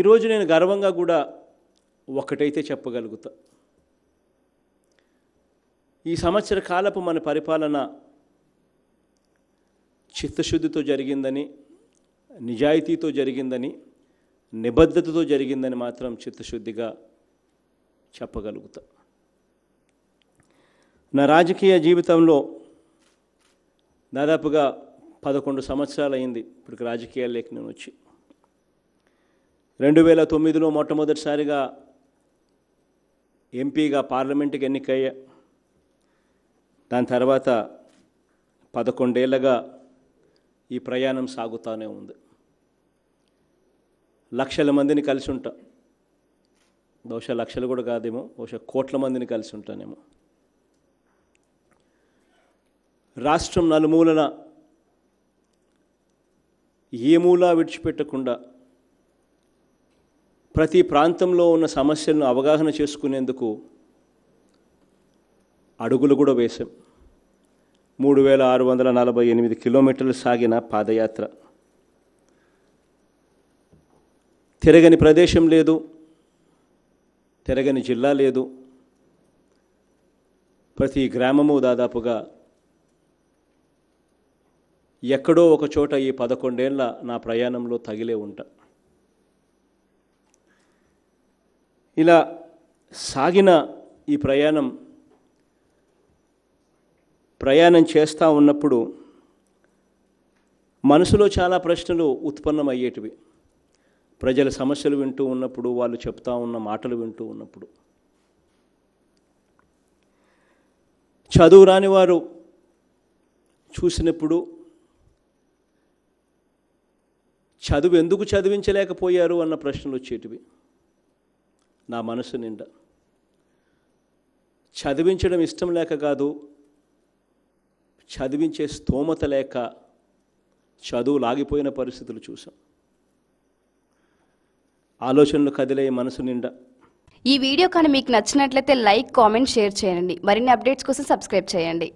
ఈరోజు నేను గర్వంగా కూడా ఒకటైతే చెప్పగలుగుతా ఈ సంవత్సర కాలపు మన పరిపాలన చిత్తశుద్ధితో జరిగిందని నిజాయితీతో జరిగిందని నిబద్ధతతో జరిగిందని మాత్రం చిత్తశుద్ధిగా చెప్పగలుగుతా నా రాజకీయ జీవితంలో దాదాపుగా పదకొండు సంవత్సరాలు అయింది ఇప్పటికి రాజకీయాలు లేక నేను వచ్చి రెండు వేల తొమ్మిదిలో మొట్టమొదటిసారిగా ఎంపీగా పార్లమెంటుకి ఎన్నికయ్యా దాని తర్వాత పదకొండేళ్ళగా ఈ ప్రయాణం సాగుతూనే ఉంది లక్షల మందిని కలిసి ఉంటా బహుశా లక్షలు కూడా కాదేమో బహుశా కోట్ల మందిని కలిసి ఉంటానేమో రాష్ట్రం నలుమూలన ఏ మూలా విడిచిపెట్టకుండా ప్రతి ప్రాంతంలో ఉన్న సమస్యలను అవగాహన చేసుకునేందుకు అడుగులు కూడా వేశాం మూడు వేల ఆరు వందల నలభై ఎనిమిది కిలోమీటర్లు సాగిన పాదయాత్ర తిరగని ప్రదేశం లేదు తిరగని జిల్లా లేదు ప్రతి గ్రామము దాదాపుగా ఎక్కడో ఒక చోట ఈ పదకొండేళ్ళ నా ప్రయాణంలో తగిలే ఉంటా ఇలా సాగిన ఈ ప్రయాణం ప్రయాణం చేస్తూ ఉన్నప్పుడు మనసులో చాలా ప్రశ్నలు ఉత్పన్నమయ్యేటివి ప్రజల సమస్యలు వింటూ ఉన్నప్పుడు వాళ్ళు చెప్తా ఉన్న మాటలు వింటూ ఉన్నప్పుడు చదువు రాని వారు చూసినప్పుడు చదువు ఎందుకు చదివించలేకపోయారు అన్న ప్రశ్నలు వచ్చేటివి నా మనసు నిండా చదివించడం ఇష్టం లేక కాదు చదివించే స్తోమత లేక చదువు లాగిపోయిన పరిస్థితులు చూసాం ఆలోచనలు కదిలే మనసు నిండా ఈ వీడియో కానీ మీకు నచ్చినట్లయితే లైక్ కామెంట్ షేర్ చేయండి మరిన్ని అప్డేట్స్ కోసం సబ్స్క్రైబ్ చేయండి